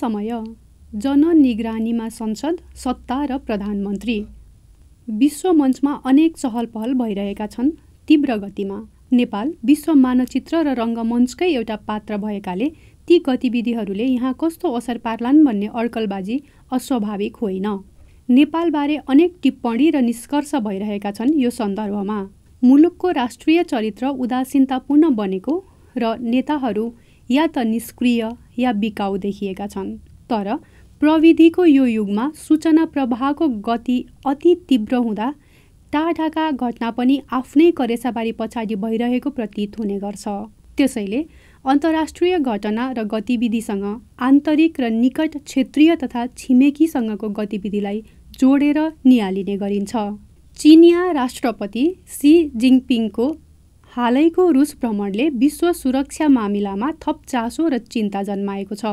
समय जननिगरानीमा संसद सत्ता र प्रधानमन्त्री विश्व मञ्चमा अनेक चहल पहल भइरहेका छन् तीव्र गतिमा नेपाल विश्व मानचित्र र रङ्गमञ्चकै एउटा पात्र भएकाले ती गतिविधिहरूले यहाँ कस्तो असर पार्लान् भन्ने अड्कलबाजी अस्वाभाविक होइन नेपालबारे अनेक टिप्पणी र निष्कर्ष भइरहेका छन् यो सन्दर्भमा मुलुकको राष्ट्रिय चरित्र उदासीनतापूर्ण बनेको र नेताहरू या त निष्क्रिय या बिकाउ देखिएका छन् तर प्रविधिको यो युगमा सूचना प्रवाहको गति अति तीव्र हुँदा टाढाका घटना पनि आफ्नै करेसाबारी पछाडि भइरहेको प्रतीत हुने गर्छ त्यसैले अन्तर्राष्ट्रिय घटना र गतिविधिसँग आन्तरिक र निकट क्षेत्रीय तथा छिमेकीसँगको गतिविधिलाई जोडेर निहालिने गरिन्छ चिनिया राष्ट्रपति सी जिङपिङको हालैको रुस भ्रमणले विश्व सुरक्षा मामिलामा थप चासो र चिन्ता जन्माएको छ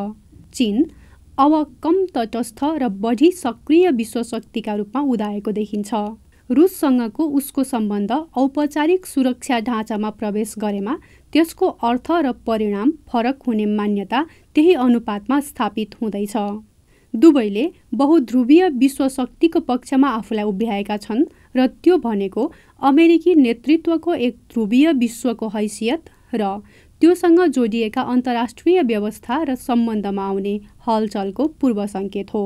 चीन अब कम तटस्थ र बढी सक्रिय विश्व शक्तिका रूपमा उदाएको देखिन्छ रुससँगको उसको सम्बन्ध औपचारिक सुरक्षा ढाँचामा प्रवेश गरेमा त्यसको अर्थ र परिणाम फरक हुने मान्यता त्यही अनुपातमा स्थापित हुँदैछ दुवैले बहुध्रुवीय विश्व शक्तिको पक्षमा आफूलाई उभ्याएका छन् र त्यो भनेको अमेरिकी नेतृत्वको एक ध्रुवीय विश्वको हैसियत र त्योसँग जोडिएका अन्तर्राष्ट्रिय व्यवस्था र सम्बन्धमा आउने हलचलको पूर्व सङ्केत हो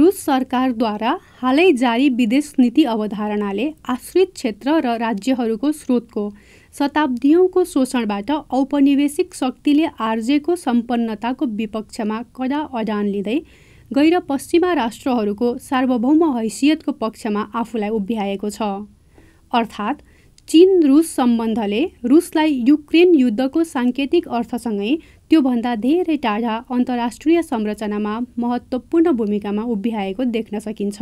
रुस सरकारद्वारा हालै जारी विदेश नीति अवधारणाले आश्रित क्षेत्र र राज्यहरूको स्रोतको शताब्दीयौँको शोषणबाट औपनिवेशिक शक्तिले आर्जेको सम्पन्नताको विपक्षमा कडा अडान लिँदै गैर पश्चिमा राष्ट्रहरूको सार्वभौम हैसियतको पक्षमा आफूलाई उभ्याएको छ अर्थात् चीन रुस सम्बन्धले रुसलाई युक्रेन युद्धको साङ्केतिक अर्थसँगै त्योभन्दा धेरै टाढा अन्तर्राष्ट्रिय संरचनामा महत्त्वपूर्ण भूमिकामा उभ्याएको देख्न सकिन्छ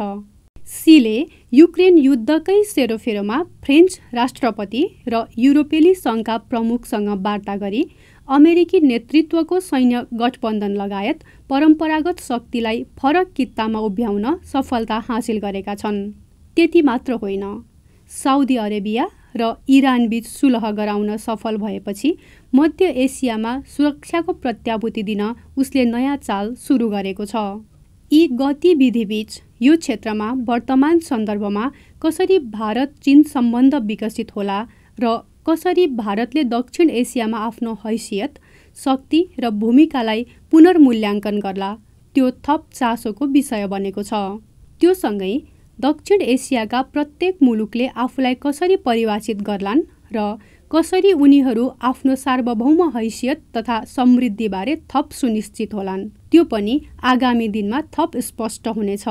सीले युक्रेन युद्धकै सेरोफेरोमा फ्रेन्च राष्ट्रपति र युरोपेली सङ्घका प्रमुखसँग वार्ता गरी अमेरिकी नेतृत्वको सैन्य गठबन्धन लगायत परम्परागत शक्तिलाई फरक कित्तामा उभ्याउन सफलता हासिल गरेका छन् त्यति मात्र होइन साउदी अरेबिया र इरानबीच सुलह गराउन सफल भएपछि मध्य एसियामा सुरक्षाको प्रत्याभूति दिन उसले नयाँ चाल सुरु गरेको छ यी गतिविधिबीच यो क्षेत्रमा वर्तमान सन्दर्भमा कसरी भारत चिन सम्बन्ध विकसित होला र कसरी भारतले दक्षिण एसियामा आफ्नो हैसियत शक्ति र भूमिकालाई पुनर्मूल्याङ्कन गर्ला त्यो थप चासोको विषय बनेको छ त्योसँगै दक्षिण एसियाका प्रत्येक मुलुकले आफूलाई कसरी परिभाषित गर्लान् र कसरी उनीहरू आफ्नो सार्वभौम हैसियत तथा समृद्धिबारे थप सुनिश्चित होलान् त्यो पनि आगामी दिनमा थप स्पष्ट हुनेछ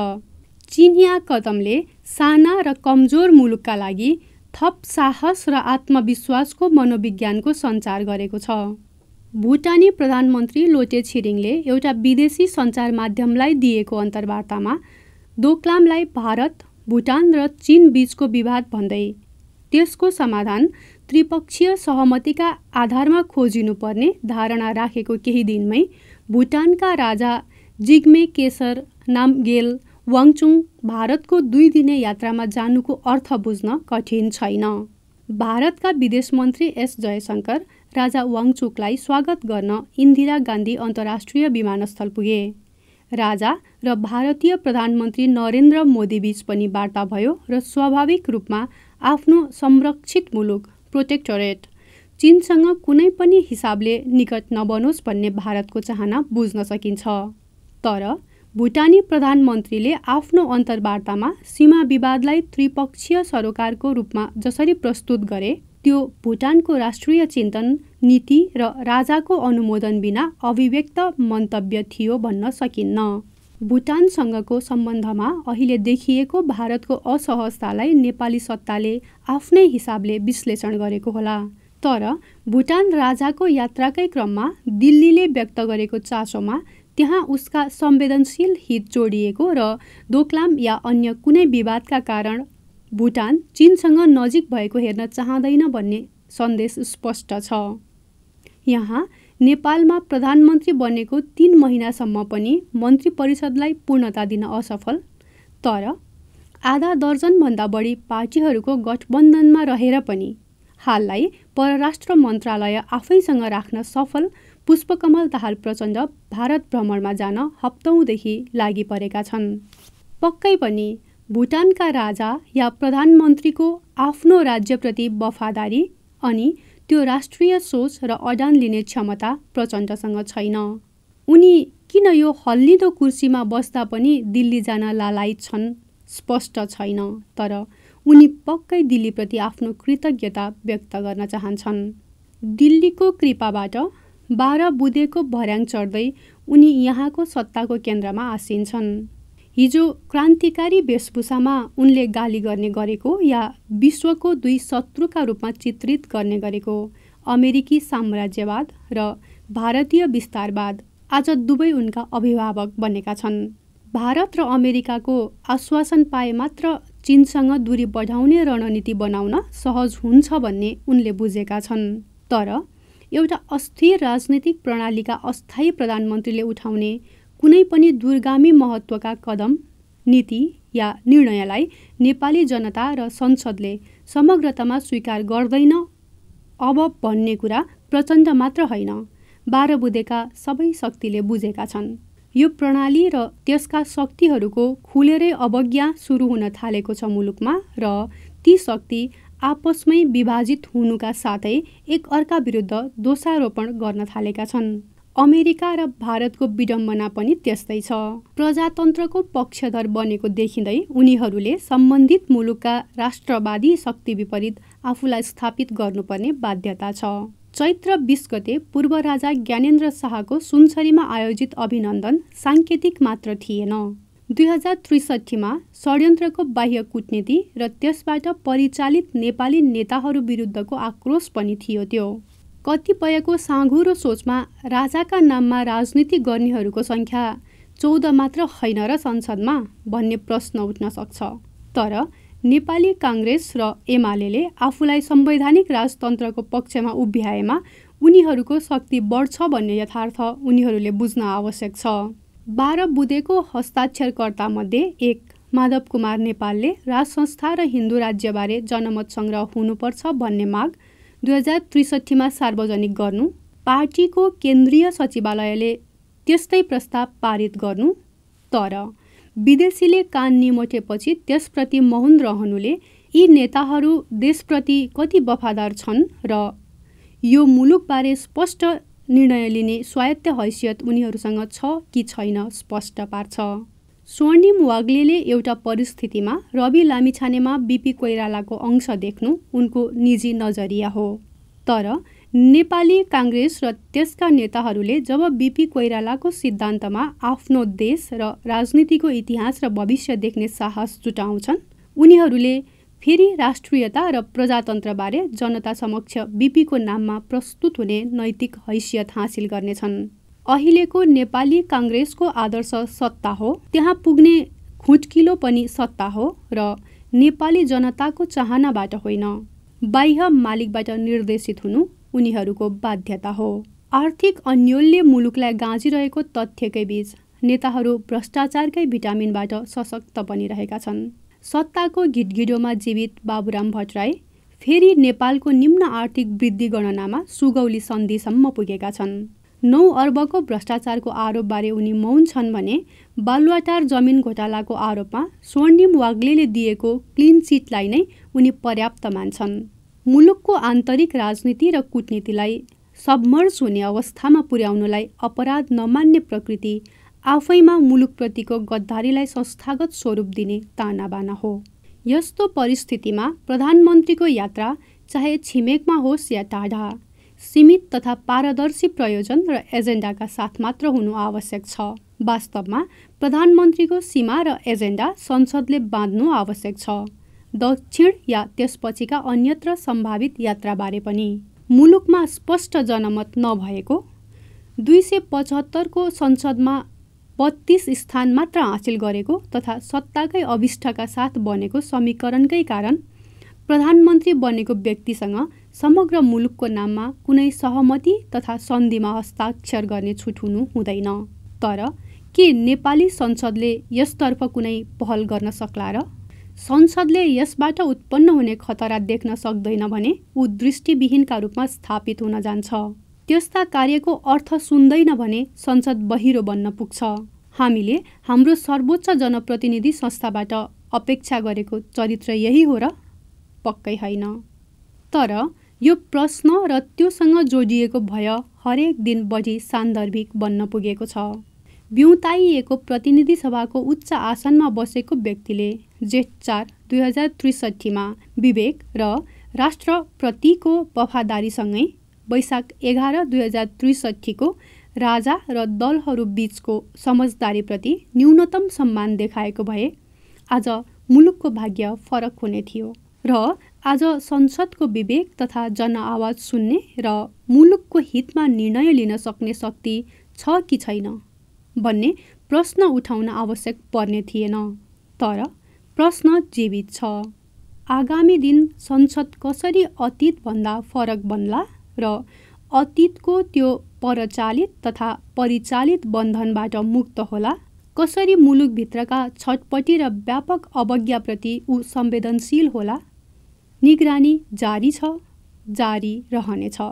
चिनिया कदमले साना र कमजोर मुलुकका लागि थप साहस र आत्मविश्वासको मनोविज्ञानको सञ्चार गरेको छ भुटानी प्रधानमन्त्री लोटे छिरिङले एउटा विदेशी सञ्चार माध्यमलाई दिएको अन्तर्वार्तामा दोक्लामलाई भारत भुटान र चीन बीचको विवाद भन्दै त्यसको समाधान त्रिपक्षीय सहमतिका आधारमा खोजिनुपर्ने धारणा राखेको केही दिनमै भुटानका राजा जिग्मे केसर नामगेल वाङचुङ भारतको दुई दिने यात्रामा जानुको अर्थ बुझ्न कठिन छैन भारतका विदेश मन्त्री एस जयशङ्कर राजा वाङचुकलाई स्वागत गर्न इन्दिरा गान्धी अन्तर्राष्ट्रिय विमानस्थल पुगे राजा र भारतीय प्रधानमन्त्री नरेन्द्र मोदीबीच पनि वार्ता भयो र स्वाभाविक रूपमा आफ्नो संरक्षित मुलुक प्रोटेक्टोरेट चिनसँग कुनै पनि हिसाबले निकट नबनोस् भन्ने भारतको चाहना बुझ्न सकिन्छ तर भुटानी प्रधानमन्त्रीले आफ्नो अन्तर्वार्तामा सीमा विवादलाई त्रिपक्षीय सरोकारको रूपमा जसरी प्रस्तुत गरे त्यो भुटानको राष्ट्रिय चिन्तन नीति र राजाको अनुमोदन बिना अभिव्यक्त मन्तव्य थियो भन्न सकिन्न भुटानसँगको सम्बन्धमा अहिले देखिएको भारतको असहजतालाई नेपाली सत्ताले आफ्नै हिसाबले विश्लेषण गरेको होला तर भुटान राजाको यात्राकै क्रममा दिल्लीले व्यक्त गरेको चासोमा त्यहाँ उसका संवेदनशील हित जोडिएको र दोक्लाम या अन्य कुनै विवादका कारण भुटान चिनसँग नजिक भएको हेर्न चाहँदैन भन्ने सन्देश स्पष्ट छ यहाँ नेपालमा प्रधानमन्त्री बनेको तिन महिनासम्म पनि मन्त्री परिषदलाई पूर्णता दिन असफल तर आधा दर्जनभन्दा बढी पार्टीहरूको गठबन्धनमा रहेर पनि हाललाई परराष्ट्र मन्त्रालय आफैसँग राख्न सफल पुष्पकमल दाहाल प्रचण्ड भारत भ्रमणमा जान हप्तौँदेखि लागि परेका छन् पक्कै पनि भुटानका राजा या प्रधानमन्त्रीको आफ्नो राज्यप्रति वफादारी अनि त्यो राष्ट्रिय सोच र अडान लिने क्षमता प्रचण्डसँग छैन उनी किन यो हल्लिँदो कुर्सीमा बस्दा पनि दिल्ली जान लालायत छन् स्पष्ट छैन तर उनी पक्कै दिल्लीप्रति आफ्नो कृतज्ञता व्यक्त गर्न चाहन्छन् दिल्लीको कृपाबाट बाह्र बुधेको भर्याङ चढ्दै उनी यहाँको सत्ताको केन्द्रमा आसीन छन् हिजो क्रान्तिकारी वेशभूषामा उनले गाली गर्ने गरेको या विश्वको दुई शत्रुका रूपमा चित्रित गर्ने गरेको अमेरिकी साम्राज्यवाद र भारतीय विस्तारवाद आज दुवै उनका अभिभावक बनेका छन् भारत र अमेरिकाको आश्वासन पाए मात्र चिनसँग दूरी बढाउने रणनीति बनाउन सहज हुन्छ भन्ने उनले बुझेका छन् तर एउटा अस्थिर राजनीतिक प्रणालीका अस्थायी प्रधानमन्त्रीले उठाउने कुनै पनि दूरगामी महत्त्वका कदम नीति या निर्णयलाई नेपाली जनता र संसदले समग्रतामा स्वीकार गर्दैन अब भन्ने कुरा प्रचण्ड मात्र होइन बाह्र बुधेका सबै शक्तिले बुझेका छन् यो प्रणाली र त्यसका शक्तिहरूको खुलेरै अवज्ञा सुरु हुन थालेको छ मुलुकमा र ती शक्ति आपसमै विभाजित हुनुका साथै एकअर्का विरुद्ध दोषारोपण गर्न थालेका छन् अमेरिका र भारतको विडम्बना पनि त्यस्तै छ प्रजातन्त्रको पक्षधर बनेको देखिँदै उनीहरूले सम्बन्धित मुलुकका राष्ट्रवादी शक्ति विपरीत आफूलाई स्थापित गर्नुपर्ने बाध्यता छ चैत्र बिस गते पूर्व राजा ज्ञानेन्द्र शाहको सुनसरीमा आयोजित अभिनन्दन साङ्केतिक मात्र थिएन दुई हजार त्रिसठीमा षड्यन्त्रको बाह्य कुटनीति र त्यसबाट परिचालित नेपाली नेताहरू विरुद्धको आक्रोश पनि थियो त्यो कतिपयको साँघुरो सोचमा राजाका नाममा राजनीति गर्नेहरूको सङ्ख्या चौध मात्र होइन र संसदमा भन्ने प्रश्न उठ्न सक्छ तर नेपाली काङ्ग्रेस र एमाले आफूलाई संवैधानिक राजतन्त्रको पक्षमा उभ्याएमा उनीहरूको शक्ति बढ्छ भन्ने यथार्थ उनीहरूले बुझ्न आवश्यक छ बाह्र बुधेको हस्ताक्षरकर्तामध्ये एक माधव कुमार नेपालले राज संस्था र हिन्दू राज्यबारे जनमत सङ्ग्रह हुनुपर्छ भन्ने माग दुई हजार त्रिसठीमा सार्वजनिक गर्नु पार्टीको केन्द्रीय सचिवालयले त्यस्तै प्रस्ताव पारित गर्नु तर विदेशीले कान निमोटेपछि त्यसप्रति मौन रहनुले यी नेताहरू देशप्रति कति वफादार छन् र यो मुलुकबारे स्पष्ट निर्णय लिने स्वायत्त हैसियत उनीहरूसँग छ कि छैन स्पष्ट पार्छ स्वर्णिम वाग्लेले एउटा परिस्थितिमा रवि लामिछानेमा बिपी कोइरालाको अंश देख्नु उनको निजी नजरिया हो तर नेपाली काङ्ग्रेस र त्यसका नेताहरूले जब बिपी कोइरालाको सिद्धान्तमा आफ्नो देश र राजनीतिको इतिहास र भविष्य देख्ने साहस जुटाउँछन् उनीहरूले फेरि राष्ट्रियता र प्रजातन्त्रबारे जनता समक्ष बिपीको नाममा प्रस्तुत हुने नैतिक हैसियत हासिल गर्नेछन् अहिलेको नेपाली काङ्ग्रेसको आदर्श सत्ता हो त्यहाँ पुग्ने खुट्किलो पनि सत्ता हो र नेपाली जनताको चाहनाबाट होइन बाह्य मालिकबाट निर्देशित हुनु उनीहरूको बाध्यता हो आर्थिक अन्योलले मुलुकलाई गाँजिरहेको तथ्यकै बीच नेताहरू भ्रष्टाचारकै भिटामिनबाट सशक्त बनिरहेका छन् सत्ताको घिटघिडोमा जीवित बाबुराम भट्टराई फेरि नेपालको निम्न आर्थिक वृद्धि गणनामा सुगौली सन्धिसम्म पुगेका छन् नौ अर्बको भ्रष्टाचारको आरोपबारे उनी मौन छन् भने बालुवाटार जमिन घोटालाको आरोपमा स्वर्णिम वाग्ले दिएको क्लिन चिटलाई नै उनी पर्याप्त मान्छन् मुलुकको आन्तरिक राजनीति र कुटनीतिलाई सबमर्स हुने अवस्थामा पुर्याउनुलाई अपराध नमान्ने प्रकृति आफैमा मुलुकप्रतिको गद्दारीलाई संस्थागत स्वरूप दिने तानाबाना हो यस्तो परिस्थितिमा प्रधानमन्त्रीको यात्रा चाहे छिमेकमा होस् या टाढा सीमित तथा पारदर्शी प्रयोजन र एजेन्डाका साथ मात्र हुनु आवश्यक छ वास्तवमा प्रधानमन्त्रीको सीमा र एजेन्डा संसदले बाँध्नु आवश्यक छ दक्षिण या त्यसपछिका अन्यत्र सम्भावित यात्राबारे पनि मुलुकमा स्पष्ट जनमत नभएको दुई सय पचहत्तरको संसदमा बत्तीस स्थान मात्र हासिल गरेको तथा सत्ताकै अभिष्टका साथ बनेको समीकरणकै कारण प्रधानमन्त्री बनेको व्यक्तिसँग समग्र मुलुकको नाममा कुनै सहमति तथा सन्धिमा हस्ताक्षर गर्ने छुट हुनु हुँदैन तर के नेपाली संसदले यसतर्फ कुनै पहल गर्न सक्ला र संसदले यसबाट उत्पन्न हुने खतरा देख्न सक्दैन भने ऊ दृष्टिविहीनका रूपमा स्थापित हुन जान्छ त्यस्ता कार्यको अर्थ सुन्दैन भने संसद बहिरो बन्न पुग्छ हामीले हाम्रो सर्वोच्च जनप्रतिनिधि संस्थाबाट अपेक्षा गरेको चरित्र यही हो र पक्कै होइन तर यो प्रश्न र त्योसँग जोडिएको भय हरेक दिन बढी सान्दर्भिक बन्न पुगेको छ बिउताइएको प्रतिनिधि सभाको उच्च आसनमा बसेको व्यक्तिले जेठ चार दुई हजार त्रिसठीमा विवेक र राष्ट्रप्रतिको वफादारीसँगै वैशाख एघार दुई हजार त्रिसठीको राजा र दलहरूबीचको समझदारीप्रति न्यूनतम सम्मान देखाएको भए आज मुलुकको भाग्य फरक हुने थियो र आज संसदको विवेक तथा जनआवाज सुन्ने र मुलुकको हितमा निर्णय लिन सक्ने शक्ति छ कि छैन भन्ने प्रश्न उठाउन आवश्यक पर्ने थिएन तर प्रश्न जीवित छ आगामी दिन संसद कसरी अतीतभन्दा फरक बन्ला र अतीतको त्यो परचालित तथा परिचालित बन्धनबाट मुक्त होला कसरी मुलुकभित्रका छटपटी र व्यापक अवज्ञाप्रति ऊ संवेदनशील होला निगरानी जारी छ जारी रहनेछ